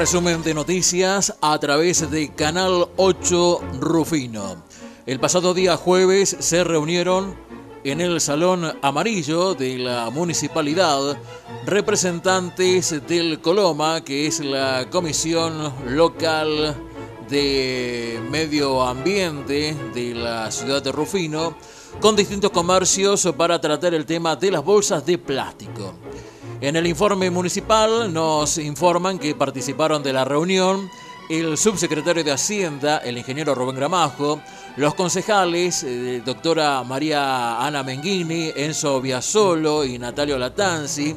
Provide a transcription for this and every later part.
resumen de noticias a través de Canal 8 Rufino. El pasado día jueves se reunieron en el Salón Amarillo de la Municipalidad representantes del Coloma, que es la Comisión Local de Medio Ambiente de la ciudad de Rufino, con distintos comercios para tratar el tema de las bolsas de plástico. En el informe municipal nos informan que participaron de la reunión el subsecretario de Hacienda, el ingeniero Rubén Gramajo, los concejales, eh, doctora María Ana Menghini, Enzo Biasolo y Natalio Latanzi,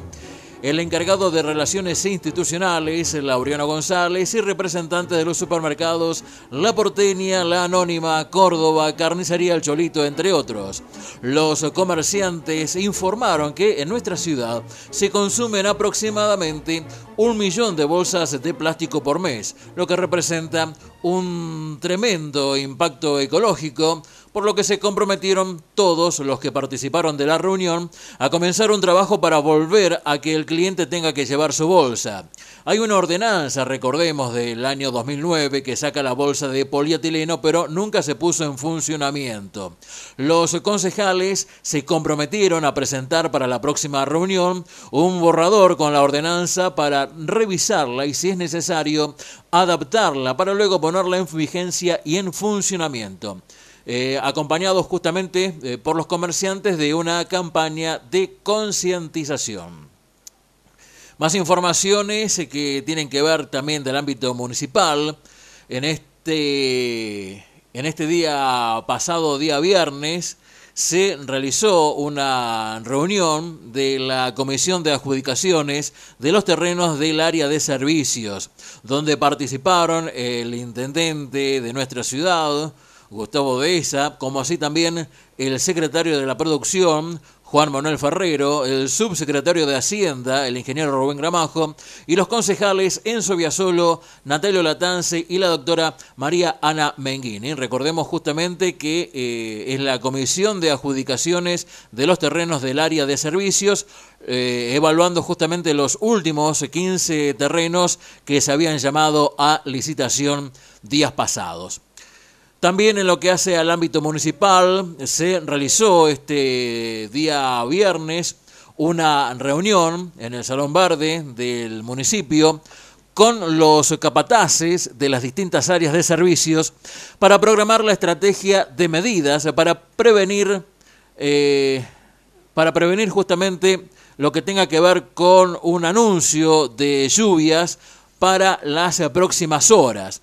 el encargado de Relaciones Institucionales, Laureano González, y representantes de los supermercados La Porteña, La Anónima, Córdoba, Carnicería El Cholito, entre otros. Los comerciantes informaron que en nuestra ciudad se consumen aproximadamente un millón de bolsas de plástico por mes, lo que representa un tremendo impacto ecológico por lo que se comprometieron todos los que participaron de la reunión a comenzar un trabajo para volver a que el cliente tenga que llevar su bolsa. Hay una ordenanza, recordemos, del año 2009 que saca la bolsa de polietileno, pero nunca se puso en funcionamiento. Los concejales se comprometieron a presentar para la próxima reunión un borrador con la ordenanza para revisarla y, si es necesario, adaptarla para luego ponerla en vigencia y en funcionamiento. Eh, acompañados justamente eh, por los comerciantes de una campaña de concientización. Más informaciones eh, que tienen que ver también del ámbito municipal. En este, en este día pasado, día viernes, se realizó una reunión de la Comisión de Adjudicaciones de los terrenos del área de servicios, donde participaron el intendente de nuestra ciudad, Gustavo Deza, como así también el secretario de la producción, Juan Manuel Ferrero, el subsecretario de Hacienda, el ingeniero Rubén Gramajo, y los concejales Enzo Viasolo, Natalio Latance y la doctora María Ana Menguini. Recordemos justamente que eh, es la Comisión de Adjudicaciones de los Terrenos del Área de Servicios, eh, evaluando justamente los últimos 15 terrenos que se habían llamado a licitación días pasados. También en lo que hace al ámbito municipal, se realizó este día viernes una reunión en el Salón Verde del municipio con los capataces de las distintas áreas de servicios para programar la estrategia de medidas para prevenir, eh, para prevenir justamente lo que tenga que ver con un anuncio de lluvias para las próximas horas.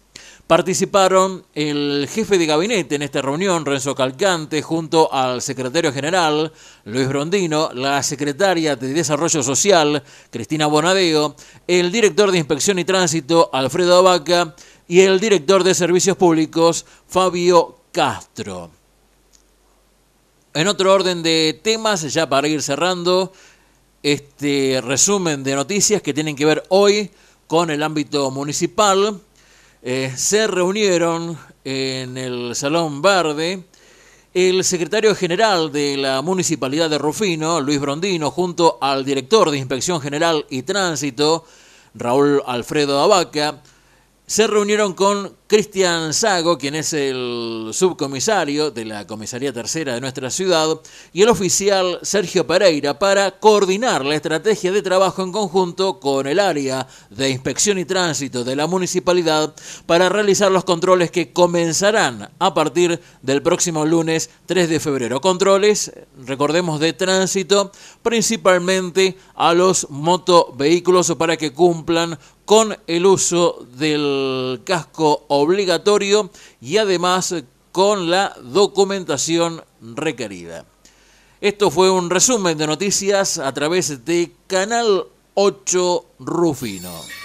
Participaron el jefe de gabinete en esta reunión, Renzo Calcante, junto al secretario general, Luis Brondino, la secretaria de Desarrollo Social, Cristina Bonadeo, el director de Inspección y Tránsito, Alfredo Abaca, y el director de Servicios Públicos, Fabio Castro. En otro orden de temas, ya para ir cerrando, este resumen de noticias que tienen que ver hoy con el ámbito municipal. Eh, se reunieron en el Salón Verde el secretario general de la Municipalidad de Rufino, Luis Brondino, junto al director de Inspección General y Tránsito, Raúl Alfredo Abaca, se reunieron con Cristian Sago, quien es el subcomisario de la Comisaría Tercera de nuestra ciudad, y el oficial Sergio Pereira para coordinar la estrategia de trabajo en conjunto con el área de inspección y tránsito de la municipalidad para realizar los controles que comenzarán a partir del próximo lunes 3 de febrero. Controles, recordemos, de tránsito, principalmente a los motovehículos para que cumplan con el uso del casco obligatorio y además con la documentación requerida. Esto fue un resumen de noticias a través de Canal 8 Rufino.